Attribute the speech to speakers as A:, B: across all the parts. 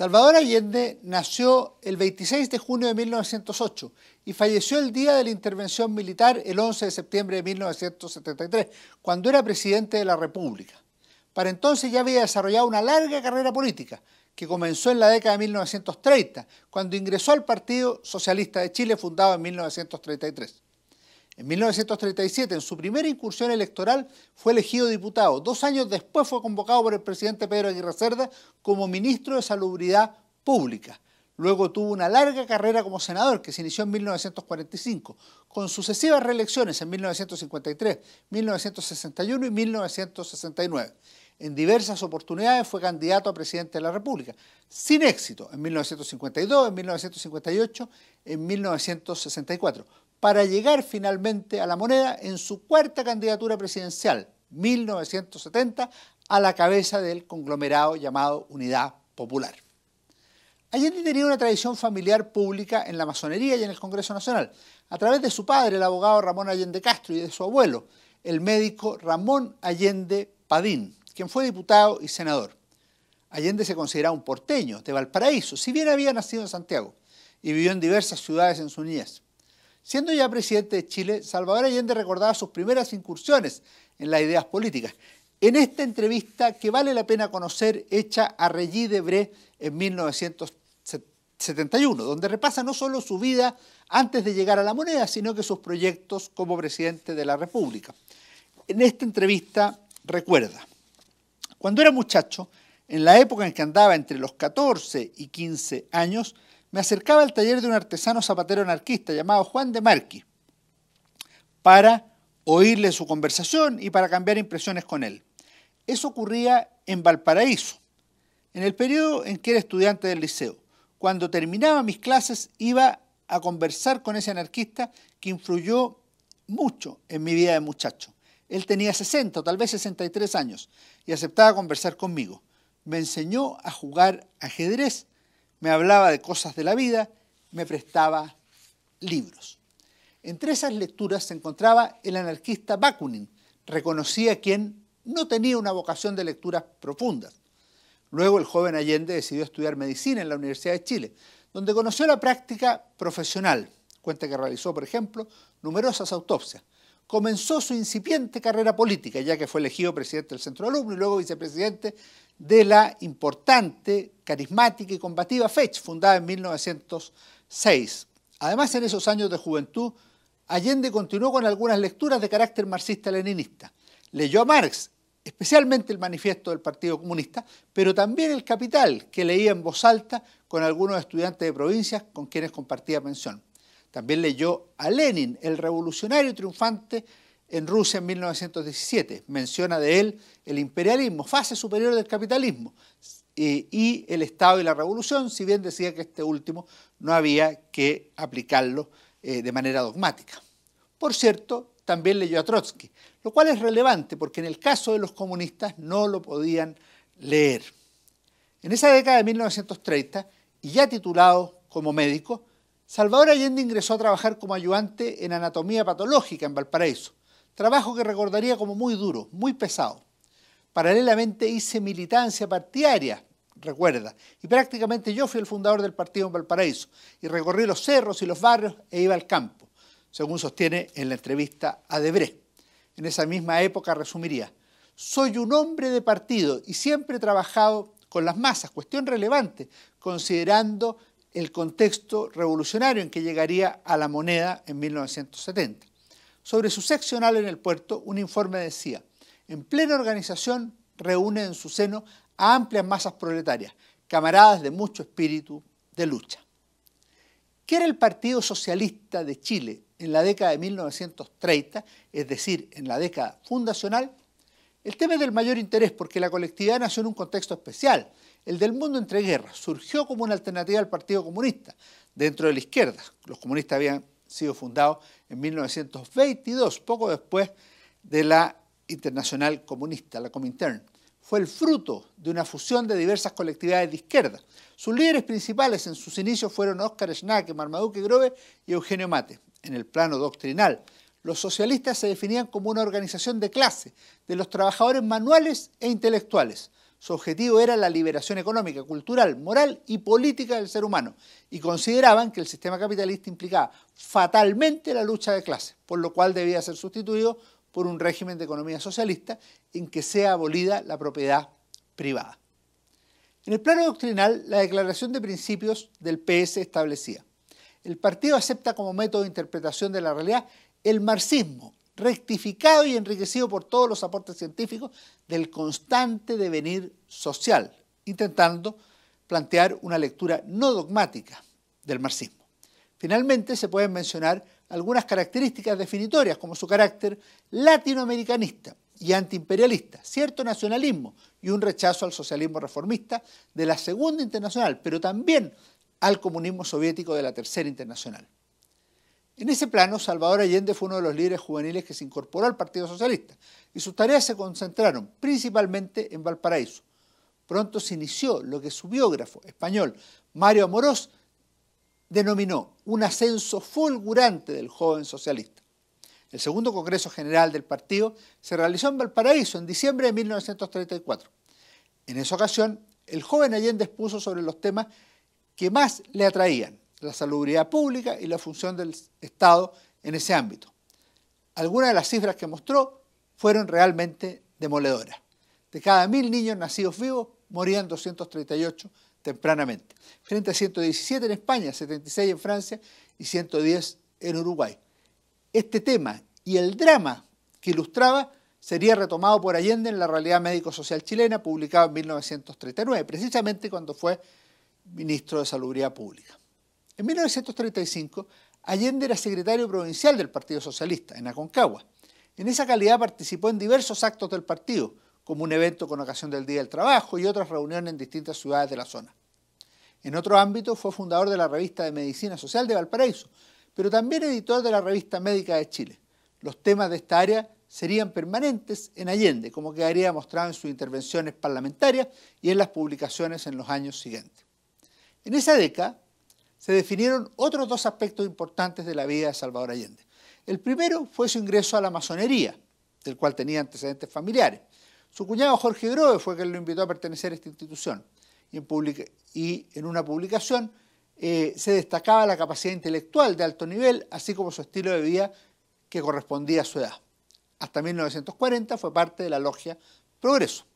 A: Salvador Allende nació el 26 de junio de 1908 y falleció el día de la intervención militar el 11 de septiembre de 1973, cuando era presidente de la República. Para entonces ya había desarrollado una larga carrera política, que comenzó en la década de 1930, cuando ingresó al Partido Socialista de Chile, fundado en 1933. En 1937, en su primera incursión electoral, fue elegido diputado. Dos años después fue convocado por el presidente Pedro Aguirre Cerda como ministro de Salubridad Pública. Luego tuvo una larga carrera como senador que se inició en 1945, con sucesivas reelecciones en 1953, 1961 y 1969. En diversas oportunidades fue candidato a presidente de la República, sin éxito en 1952, en 1958, en 1964 para llegar finalmente a la moneda en su cuarta candidatura presidencial, 1970, a la cabeza del conglomerado llamado Unidad Popular. Allende tenía una tradición familiar pública en la masonería y en el Congreso Nacional, a través de su padre, el abogado Ramón Allende Castro, y de su abuelo, el médico Ramón Allende Padín, quien fue diputado y senador. Allende se consideraba un porteño de Valparaíso, si bien había nacido en Santiago, y vivió en diversas ciudades en su niñez. Siendo ya presidente de Chile, Salvador Allende recordaba sus primeras incursiones en las ideas políticas. En esta entrevista que vale la pena conocer, hecha a Regis Debré en 1971, donde repasa no solo su vida antes de llegar a la moneda, sino que sus proyectos como presidente de la República. En esta entrevista recuerda, cuando era muchacho, en la época en que andaba entre los 14 y 15 años, me acercaba al taller de un artesano zapatero anarquista llamado Juan de Marqui para oírle su conversación y para cambiar impresiones con él. Eso ocurría en Valparaíso, en el periodo en que era estudiante del liceo. Cuando terminaba mis clases iba a conversar con ese anarquista que influyó mucho en mi vida de muchacho. Él tenía 60 tal vez 63 años y aceptaba conversar conmigo. Me enseñó a jugar ajedrez me hablaba de cosas de la vida, me prestaba libros. Entre esas lecturas se encontraba el anarquista Bakunin, reconocía quien no tenía una vocación de lecturas profundas. Luego el joven Allende decidió estudiar medicina en la Universidad de Chile, donde conoció la práctica profesional, cuenta que realizó, por ejemplo, numerosas autopsias. Comenzó su incipiente carrera política, ya que fue elegido presidente del Centro de Alumno y luego vicepresidente de la importante, carismática y combativa FECH, fundada en 1906. Además, en esos años de juventud, Allende continuó con algunas lecturas de carácter marxista-leninista. Leyó a Marx, especialmente el manifiesto del Partido Comunista, pero también el Capital, que leía en voz alta con algunos estudiantes de provincias con quienes compartía pensión. También leyó a Lenin, el revolucionario triunfante en Rusia en 1917. Menciona de él el imperialismo, fase superior del capitalismo, eh, y el Estado y la revolución, si bien decía que este último no había que aplicarlo eh, de manera dogmática. Por cierto, también leyó a Trotsky, lo cual es relevante porque en el caso de los comunistas no lo podían leer. En esa década de 1930, y ya titulado como médico, Salvador Allende ingresó a trabajar como ayudante en anatomía patológica en Valparaíso, Trabajo que recordaría como muy duro, muy pesado. Paralelamente hice militancia partidaria, recuerda, y prácticamente yo fui el fundador del partido en Valparaíso, y recorrí los cerros y los barrios e iba al campo, según sostiene en la entrevista a Debré. En esa misma época resumiría, soy un hombre de partido y siempre he trabajado con las masas, cuestión relevante, considerando el contexto revolucionario en que llegaría a la moneda en 1970. Sobre su seccional en el puerto, un informe decía, en plena organización reúne en su seno a amplias masas proletarias, camaradas de mucho espíritu de lucha. ¿Qué era el Partido Socialista de Chile en la década de 1930, es decir, en la década fundacional? El tema es del mayor interés porque la colectividad nació en un contexto especial, el del mundo entre guerras, surgió como una alternativa al Partido Comunista, dentro de la izquierda. Los comunistas habían sido fundado en 1922, poco después de la Internacional Comunista, la Comintern. Fue el fruto de una fusión de diversas colectividades de izquierda. Sus líderes principales en sus inicios fueron Óscar Schnake, Marmaduke Grove y Eugenio Mate. En el plano doctrinal, los socialistas se definían como una organización de clase de los trabajadores manuales e intelectuales. Su objetivo era la liberación económica, cultural, moral y política del ser humano, y consideraban que el sistema capitalista implicaba fatalmente la lucha de clases, por lo cual debía ser sustituido por un régimen de economía socialista en que sea abolida la propiedad privada. En el plano doctrinal, la declaración de principios del PS establecía, el partido acepta como método de interpretación de la realidad el marxismo, rectificado y enriquecido por todos los aportes científicos del constante devenir social, intentando plantear una lectura no dogmática del marxismo. Finalmente, se pueden mencionar algunas características definitorias, como su carácter latinoamericanista y antiimperialista, cierto nacionalismo y un rechazo al socialismo reformista de la Segunda Internacional, pero también al comunismo soviético de la Tercera Internacional. En ese plano, Salvador Allende fue uno de los líderes juveniles que se incorporó al Partido Socialista y sus tareas se concentraron principalmente en Valparaíso. Pronto se inició lo que su biógrafo español Mario Amorós denominó un ascenso fulgurante del joven socialista. El segundo Congreso General del partido se realizó en Valparaíso en diciembre de 1934. En esa ocasión, el joven Allende expuso sobre los temas que más le atraían, la salubridad pública y la función del Estado en ese ámbito. Algunas de las cifras que mostró fueron realmente demoledoras. De cada mil niños nacidos vivos, morían 238 tempranamente, frente a 117 en España, 76 en Francia y 110 en Uruguay. Este tema y el drama que ilustraba sería retomado por Allende en la realidad médico-social chilena, publicado en 1939, precisamente cuando fue ministro de Salubridad Pública. En 1935, Allende era secretario provincial del Partido Socialista, en Aconcagua. En esa calidad participó en diversos actos del partido, como un evento con ocasión del Día del Trabajo y otras reuniones en distintas ciudades de la zona. En otro ámbito, fue fundador de la revista de Medicina Social de Valparaíso, pero también editor de la revista Médica de Chile. Los temas de esta área serían permanentes en Allende, como quedaría mostrado en sus intervenciones parlamentarias y en las publicaciones en los años siguientes. En esa década, se definieron otros dos aspectos importantes de la vida de Salvador Allende. El primero fue su ingreso a la masonería, del cual tenía antecedentes familiares. Su cuñado Jorge Grove fue quien lo invitó a pertenecer a esta institución y en, una publicación eh, se destacaba la capacidad intelectual de alto nivel, así como su estilo de vida que correspondía a su edad. Hasta 1940 fue parte de la logia Progreso.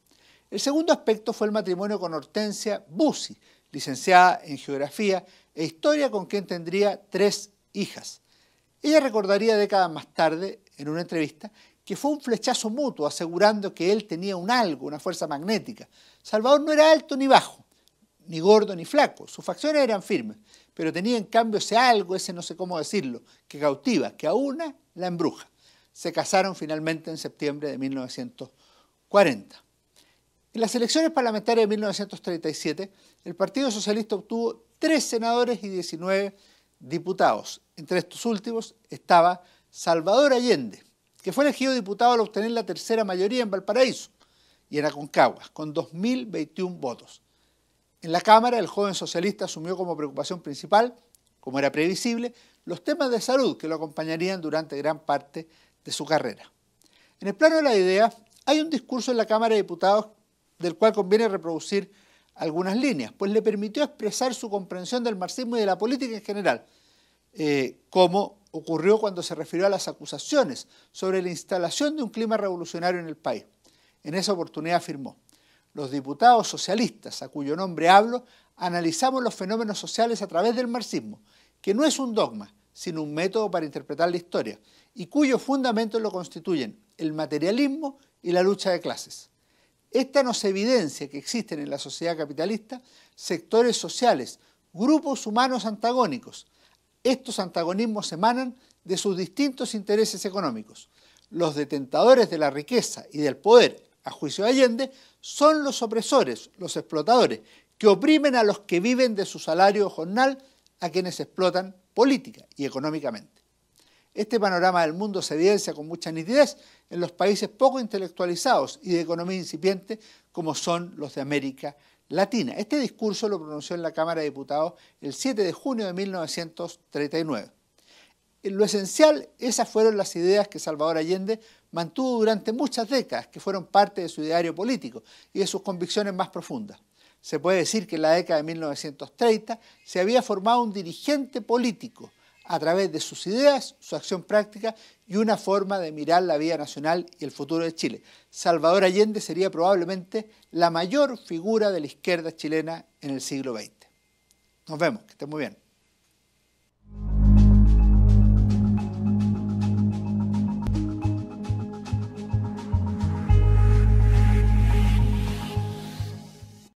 A: El segundo aspecto fue el matrimonio con Hortensia Busi, licenciada en Geografía e historia con quien tendría tres hijas. Ella recordaría décadas más tarde, en una entrevista, que fue un flechazo mutuo, asegurando que él tenía un algo, una fuerza magnética. Salvador no era alto ni bajo, ni gordo ni flaco, sus facciones eran firmes, pero tenía en cambio ese algo, ese no sé cómo decirlo, que cautiva, que a una la embruja. Se casaron finalmente en septiembre de 1940. En las elecciones parlamentarias de 1937, el Partido Socialista obtuvo tres senadores y 19 diputados. Entre estos últimos estaba Salvador Allende, que fue elegido diputado al obtener la tercera mayoría en Valparaíso y en Aconcagua, con 2.021 votos. En la Cámara, el joven socialista asumió como preocupación principal, como era previsible, los temas de salud que lo acompañarían durante gran parte de su carrera. En el plano de la idea, hay un discurso en la Cámara de Diputados del cual conviene reproducir algunas líneas, pues le permitió expresar su comprensión del marxismo y de la política en general, eh, como ocurrió cuando se refirió a las acusaciones sobre la instalación de un clima revolucionario en el país. En esa oportunidad afirmó, los diputados socialistas, a cuyo nombre hablo, analizamos los fenómenos sociales a través del marxismo, que no es un dogma, sino un método para interpretar la historia, y cuyos fundamentos lo constituyen el materialismo y la lucha de clases. Esta nos evidencia que existen en la sociedad capitalista sectores sociales, grupos humanos antagónicos. Estos antagonismos emanan de sus distintos intereses económicos. Los detentadores de la riqueza y del poder, a juicio de Allende, son los opresores, los explotadores, que oprimen a los que viven de su salario jornal, a quienes explotan política y económicamente. Este panorama del mundo se evidencia con mucha nitidez en los países poco intelectualizados y de economía incipiente como son los de América Latina. Este discurso lo pronunció en la Cámara de Diputados el 7 de junio de 1939. En eh, lo esencial, esas fueron las ideas que Salvador Allende mantuvo durante muchas décadas, que fueron parte de su ideario político y de sus convicciones más profundas. Se puede decir que en la década de 1930 se había formado un dirigente político, a través de sus ideas, su acción práctica y una forma de mirar la vida nacional y el futuro de Chile. Salvador Allende sería probablemente la mayor figura de la izquierda chilena en el siglo XX. Nos vemos, que estén muy bien.